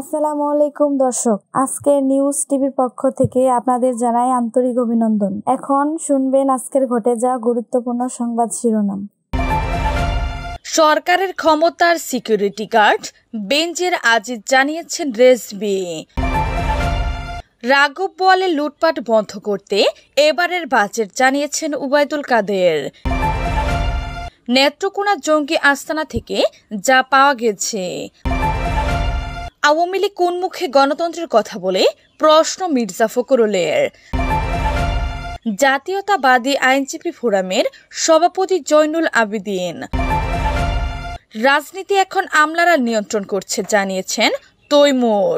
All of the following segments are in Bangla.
আসসালামু আলাইকুম দর্শক আজকের নিউজ টিভির পক্ষ থেকে আপনাদের জানাই আন্তরিক অভিনন্দন এখন শুনবেন আজকের ঘটে যাওয়া গুরুত্বপূর্ণ সংবাদ শিরোনাম সরকারের ক্ষমতার সিকিউরিটি গার্ড বেঞ্চের আজিজ জানিয়েছেন রেসবি রাঘব বলে লুটপাট বন্ধ করতে এবারের বাজেট জানিয়েছেন উবায়দুল কাদের নেত্রকোনা জঙ্গি আস্তানা থেকে যা পাওয়া গেছে আওয়ামী লীগ কোন মুখে গণতন্ত্রের কথা বলে প্রশ্ন মির্জা ফখরুলের জাতীয়তাবাদী আইনজীবী ফোরামের সভাপতি জৈনুল আবিদিন রাজনীতি এখন আমলারা নিয়ন্ত্রণ করছে জানিয়েছেন তৈমুর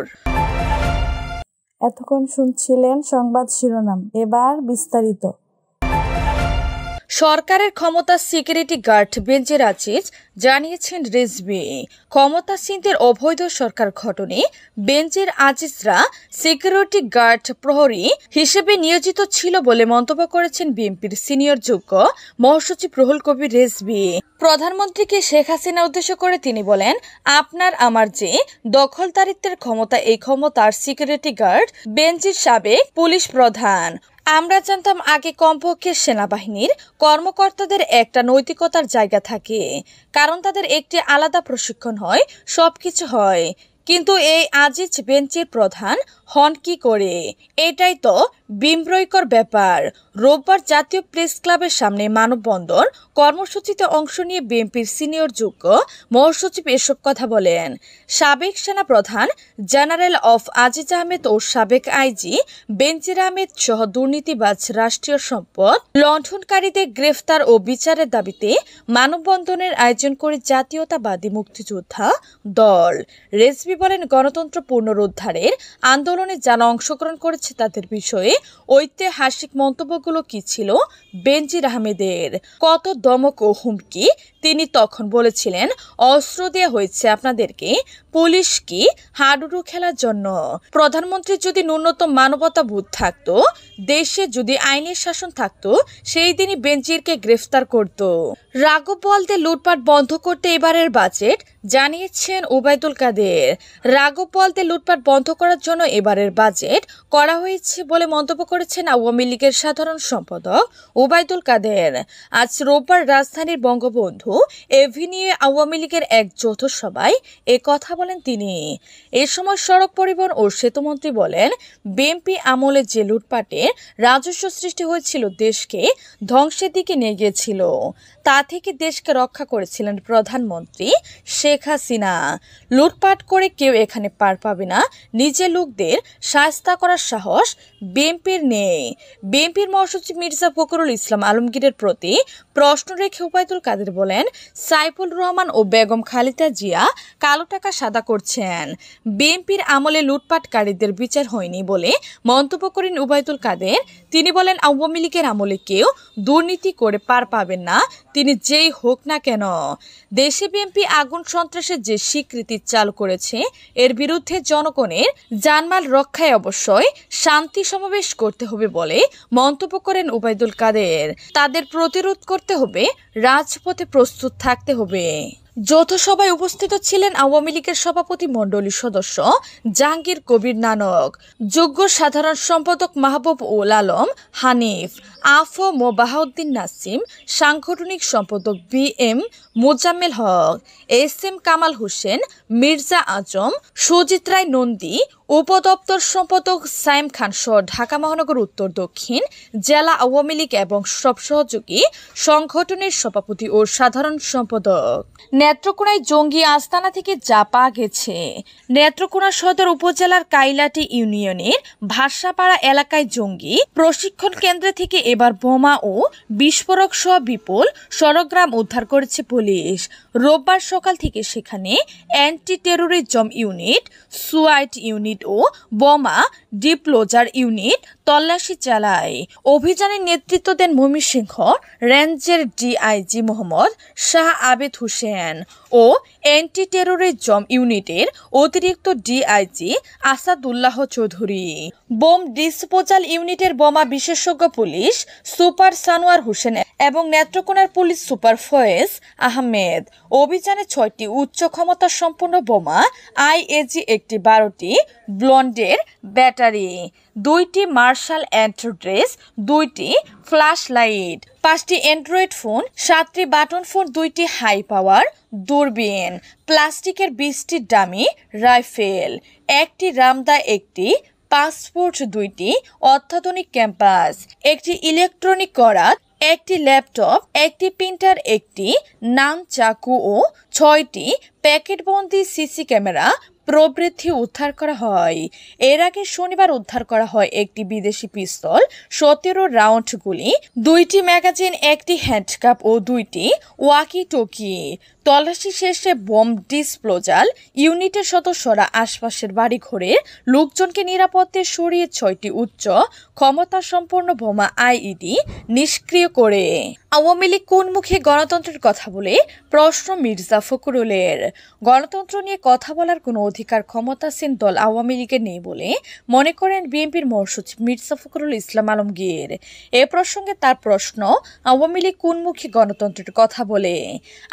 এতক্ষণ শুনছিলেন সংবাদ শিরোনাম এবার বিস্তারিত সরকারের ক্ষমতা সিকিউরিটি গার্ড বেঞ্চের আজিজ জানিয়েছেন রেজবি ক্ষমতাসীনদের অবৈধ সরকার ঘটনে বেঞ্চের আজিজরা সিকিউরিটি গার্ড প্রহরী হিসেবে নিয়োজিত ছিল বলে মন্তব্য করেছেন বিএনপির সিনিয়র যোগ্য মহাসচিব রুহুল কবির রেজবি প্রধানমন্ত্রীকে শেখ হাসিনা উদ্দেশ্য করে তিনি বলেন আপনার আমার যে দখলদারিত্বের ক্ষমতা এই ক্ষমতার সিকিউরিটি গার্ড বেঞ্চের সাবেক পুলিশ প্রধান আমরা জানতাম আগে কমপক্ষে সেনাবাহিনীর কর্মকর্তাদের একটা নৈতিকতার জায়গা থাকে কারণ তাদের একটি আলাদা প্রশিক্ষণ হয় সব কিছু হয় কিন্তু এই আজিজ বেঞ্চের প্রধান হন কি করে এটাই তো বিমব্রয়কর ব্যাপার রোববার জাতীয় প্রেস ক্লাবের সামনে মানববন্ধন কর্মসূচিতে অংশ নিয়ে বিএনপির সিনিয়র যোগ্য মহাসচিব এসব কথা বলেন সাবেক সেনা প্রধান জেনারেল অফ আজিজ আহমেদ ও সাবেক আইজি বেঞ্জির আহমেদ সহ দুর্নীতিবাজ রাষ্ট্রীয় সম্পদ লণ্ঠনকারীদের গ্রেফতার ও বিচারের দাবিতে মানববন্ধনের আয়োজন করে জাতীয়তাবাদী মুক্তিযোদ্ধা দল রেসবি বলেন গণতন্ত্র পুনরুদ্ধারের আন্দোলনে যারা অংশগ্রহণ করেছে তাদের বিষয়ে ঐতিহাসিক মন্তব্যগুলো কি ছিল বেনজির আহমেদের কত দমক ও হুমকি তিনি তখন বলেছিলেন অস্ত্র দেওয়া হয়েছে আপনাদেরকে পুলিশ কি হাডুডু খেলার জন্য প্রধানমন্ত্রী যদি ন্যূনতম মানবতাবোধ থাকতো দেশে যদি আইনের শাসন থাকতো সেই দিনই বেঞ্জিরকে গ্রেফতার করত রাঘব বলতে লুটপাট বন্ধ করতে এবারের বাজেট জানিয়েছেন ওবায়দুল কাদের রাঘব বলতে লুটপাট বন্ধ করার জন্য এবারের বাজেট করা হয়েছে বলে মন্তব্য করেছেন আওয়ামী লীগের সাধারণ সম্পাদক ওবায়দুল কাদের আজ রোববার রাজধানীর বঙ্গবন্ধু বন্ধু নিয়ে আওয়ামী লীগের এক যৌথ সভায় এ কথা বলেন তিনি এ সময় সড়ক পরিবহন ও সেতুমন্ত্রী বলেন বিএনপি আমলে যে লুটপাটে রাজস্ব সৃষ্টি হয়েছিল দেশকে ধ্বংসের দিকে নিয়ে গিয়েছিল তা থেকে দেশকে রক্ষা করেছিলেন প্রধানমন্ত্রী শেখ হাসিনা লুটপাট করে কেউ এখানে পার পাবে না নিজে লোকদের সাহস্তা করার সাহস বিএনপির নেই বিএনপির মহাসচিব মির্জা ফখরুল ইসলাম আলমগীরের প্রতি প্রশ্ন রেখে উপায়তুল কাদের বলেন চেয়ারম্যান সাইফুল রহমান ও বেগম খালিদা জিয়া কালো টাকা সাদা করছেন বিএনপির আমলে লুটপাটকারীদের বিচার হয়নি বলে মন্তব্য করেন উবায়দুল কাদের তিনি বলেন আওয়ামী লীগের আমলে কেউ দুর্নীতি করে পার পাবেন না তিনি যেই হোক না কেন দেশে বিএনপি আগুন সন্ত্রাসের যে স্বীকৃতি চালু করেছে এর বিরুদ্ধে জনগণের জানমাল রক্ষায় অবশ্যই শান্তি সমাবেশ করতে হবে বলে মন্তব্য করেন উবায়দুল কাদের তাদের প্রতিরোধ করতে হবে রাজপথে প্রস্তুত থাকতে হবে যৌথ সভায় উপস্থিত ছিলেন আওয়ামী লীগের সভাপতি মণ্ডলী সদস্য জাহাঙ্গীর কবির নানক যোগ্য সাধারণ সম্পাদক মাহবুব উল আলম হানিফ আফ মো বাহাউদ্দিন নাসিম সাংগঠনিক সম্পাদক B M Mozammel Haque S M Kamal Hossain Mirza Azam Sujit Roy Nandi উপদপ্তর সম্পাদক সাইম খান সহ ঢাকা মহানগর উত্তর দক্ষিণ জেলা আওয়ামী লীগ এবং সব সহযোগী সংগঠনের সভাপতি ও সাধারণ সম্পাদক নেত্রকোনায় জঙ্গি আস্তানা থেকে জাপা গেছে নেত্রকোনা সদর উপজেলার কাইলাটি ইউনিয়নের ভাষাপাড়া এলাকায় জঙ্গি প্রশিক্ষণ কেন্দ্র থেকে এবার বোমা ও বিস্ফোরক সহ বিপুল সরগ্রাম উদ্ধার করেছে পুলিশ রোববার সকাল থেকে সেখানে অ্যান্টি টেরোরিজম ইউনিট সুয়াইট ইউনিট ও বোমা ডিপ্লোজার ইউনিট তল্লাশি চালায় অভিযানের নেতৃত্ব দেন ভূমি সিংহ রেঞ্জের ডিআইজি মোহাম্মদ শাহ আবেদ হুসেন ও অ্যান্টি টেরোরিজম ইউনিটের অতিরিক্ত DIG Asadullah Chowdhury bomb disposal ইউনিটের বোমা বিশেষজ্ঞ পুলিশ সুপার সানোয়ার হোসেন এবং নেত্রকোনার পুলিশ সুপার ফয়েজ আহমেদ অভিযানে ছয়টি উচ্চ ক্ষমতা সম্পন্ন বোমা আইএজি একটি বারোটি ব্লন্ডের ব্যাটারি দুইটি মার্শাল অ্যান্ড দুইটি ফ্ল্যাশ লাইট পাঁচটি অ্যান্ড্রয়েড ফোন সাতটি বাটন ফোন দুইটি হাই পাওয়ার দূরবীন প্লাস্টিকের বিশটি ডামি রাইফেল একটি রামদা একটি পাসপোর্ট দুইটি অত্যাধুনিক ক্যাম্পাস একটি ইলেকট্রনিক করাত একটি ল্যাপটপ একটি প্রিন্টার একটি নাম চাকু ও ছয়টি প্যাকেটবন্দি সিসি ক্যামেরা প্রবৃদ্ধি উদ্ধার করা হয় এর আগে শনিবার উদ্ধার করা হয় একটি বিদেশি পিস্তল সতেরো রাউন্ড গুলি দুইটি ম্যাগাজিন একটি হ্যান্ডকাপ ও দুইটি ওয়াকি টকি তল্লাশি শেষে বোম ডিসপ্লোজাল ইউনিটের সদস্যরা আশপাশের বাড়ি ঘরে লোকজনকে নিরাপত্তে সরিয়ে ছয়টি উচ্চ ক্ষমতা সম্পন্ন বোমা আইইডি নিষ্ক্রিয় করে আওয়ামী লীগ কোন মুখে গণতন্ত্রের কথা বলে প্রশ্ন মির্জা ফখরুলের গণতন্ত্র নিয়ে কথা বলার কোনো অধিকার ক্ষমতাসীন দল আওয়ামী লীগের নেই বলে মনে করেন বিএনপির মহাসচিব মির্জা ফখরুল ইসলাম আলমগীর এ প্রসঙ্গে তার প্রশ্ন আওয়ামী লীগ কোন মুখে গণতন্ত্রের কথা বলে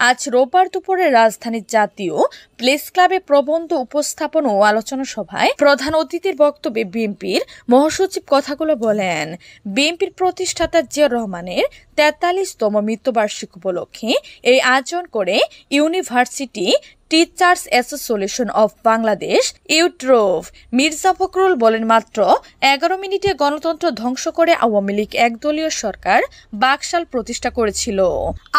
আজ রোববার সোমবার দুপুরে রাজধানীর জাতীয় প্লেস ক্লাবে প্রবন্ধ উপস্থাপন ও আলোচনা সভায় প্রধান অতিথির বক্তব্যে বিএনপির মহাসচিব কথাগুলো বলেন বিএনপির প্রতিষ্ঠাতা জিয়া রহমানের তেতাল্লিশতম মৃত্যুবার্ষিক উপলক্ষে এই আয়োজন করে university teachers association of Bangladesh ইউট্রোভ মির্জা ফখরুল বলেন মাত্র এগারো মিনিটে গণতন্ত্র ধ্বংস করে আওয়ামী লীগ একদলীয় সরকার বাকশাল প্রতিষ্ঠা করেছিল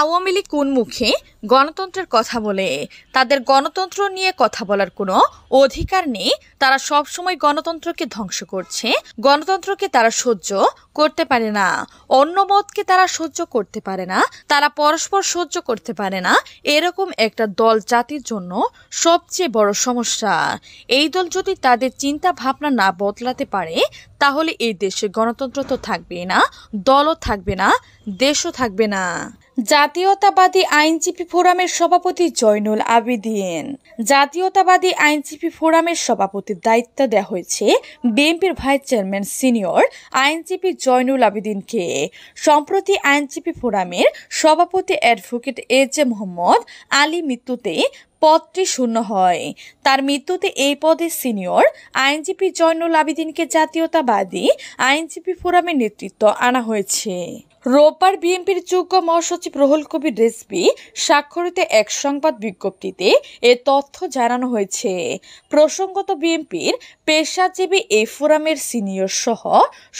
আওয়ামী লীগ কোন মুখে গণতন্ত্রের কথা বলে তাদের গণতন্ত্র নিয়ে কথা বলার কোনো অধিকার নেই তারা সবসময় গণতন্ত্রকে ধ্বংস করছে গণতন্ত্রকে তারা সহ্য করতে পারে না অন্য মতকে তারা সহ্য করতে পারে না তারা পরস্পর সহ্য করতে পারে না এরকম একটা দল জাতির জন্য সবচেয়ে বড় সমস্যা এই দল যদি তাদের চিন্তা ভাবনা না বদলাতে পারে তাহলে এই দেশে গণতন্ত্র তো থাকবেই না দলও থাকবে না দেশও থাকবে না জাতীয়তাবাদী আইনজীবী ফোরামের সভাপতি জয়নুল আবেদিন জাতীয়তাবাদী আইনজীবী ফোরামের সভাপতির দায়িত্ব দেওয়া হয়েছে বিএনপির ভাইস চেয়ারম্যান সিনিয়র আইনজীবী জয়নুল আবেদিনকে সম্প্রতি আইনজীবী ফোরামের সভাপতি advocate A J Mohammad Ali মৃত্যুতে পদটি শূন্য হয় তার মৃত্যুতে এই পদে সিনিয়র আইনজীবী জয়নুল আবিদিনকে জাতীয়তাবাদী আইনজীবী ফোরামের নেতৃত্ব আনা হয়েছে রোববার বিএনপির যুগ্ম মহাসচিব রোহুল কবির রেজবি স্বাক্ষরিত এক সংবাদ বিজ্ঞপ্তিতে এ তথ্য জানানো হয়েছে প্রসঙ্গত বিএনপির পেশাজীবী এ ফোরামের সিনিয়র সহ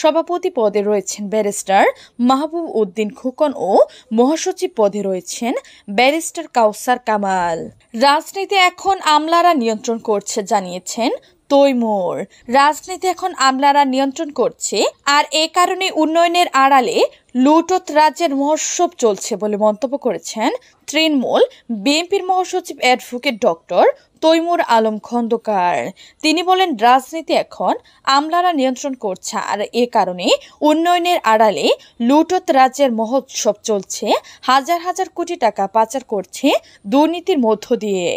সভাপতি পদে রয়েছেন ব্যারিস্টার মাহবুব উদ্দিন খোকন ও মহাসচিব পদে রয়েছেন ব্যারিস্টার কাউসার কামাল রাজনীতি এখন আমলারা নিয়ন্ত্রণ করছে জানিয়েছেন তৈমুর রাজনীতি এখন আমলারা নিয়ন্ত্রণ করছে আর এ কারণে উন্নয়নের আড়ালে লুটত রাজ্যের মহোৎসব চলছে বলে মন্তব্য করেছেন তৃণমূল বিএনপির মহাসচিব অ্যাডভোকেট ডক্টর তৈমুর আলম খন্দকার তিনি বলেন রাজনীতি এখন আমলারা নিয়ন্ত্রণ করছে আর এ কারণে উন্নয়নের আড়ালে লুটত রাজ্যের মহোৎসব চলছে হাজার হাজার কোটি টাকা পাচার করছে দুর্নীতির মধ্য দিয়ে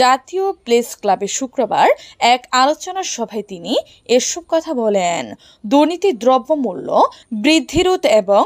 জাতীয় প্লেস ক্লাবে শুক্রবার এক আলোচনা সভায় তিনি এসব কথা বলেন দুর্নীতির দ্রব্যমূল্য বৃদ্ধিরোধ এবং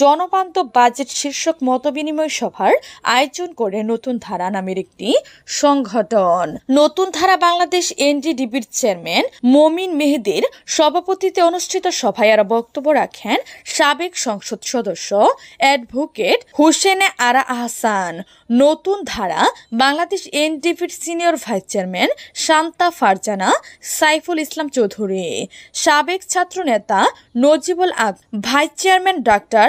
জনবান্ধব বাজেট শীর্ষক মতবিনিময় সভার আয়োজন করে নতুন ধারা নামের একটি সংগঠন নতুন ধারা বাংলাদেশ এনডিডিবির চেয়ারম্যান মমিন মেহেদির সভাপতিতে অনুষ্ঠিত সভায় আরো বক্তব্য রাখেন সাবেক সংসদ সদস্য অ্যাডভোকেট হুসেনে আরা আহসান নতুন ধারা বাংলাদেশ এনডিপির senior vice chairman Shanta Farzana Saiful Islam Chowdhury সাবেক ছাত্র নেতা নজিবুল আক ভাইস চেয়ারম্যান ডাক্তার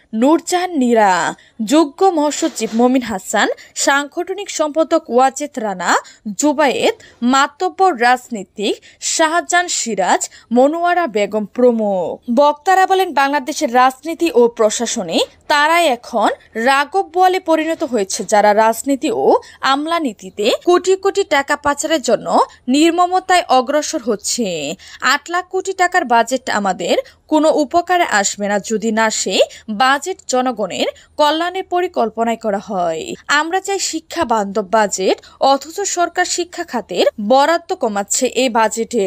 নুরজাহান নীরা যোগ্য মহাসচিব মমিন হাসান সাংগঠনিক সম্পাদক ওয়াজেদ রানা জুবায়েদ মাতব্বর রাজনীতিক শাহজাহান সিরাজ মনোয়ারা বেগম প্রমুখ বক্তারা বলেন বাংলাদেশের রাজনীতি ও প্রশাসনে তারাই এখন রাগব বলে পরিণত হয়েছে যারা রাজনীতি ও আমলা নীতিতে কোটি কোটি টাকা পাচারের জন্য নির্মমতায় অগ্রসর হচ্ছে আট লাখ কোটি টাকার বাজেট আমাদের কোনো উপকারে আসবে না যদি না সে বা বাজেট জনগণের কল্যাণের পরিকল্পনায় করা হয় আমরা চাই শিক্ষা বান্ধব বাজেট অথচ সরকার শিক্ষা খাতের বরাদ্দ কমাচ্ছে এই বাজেটে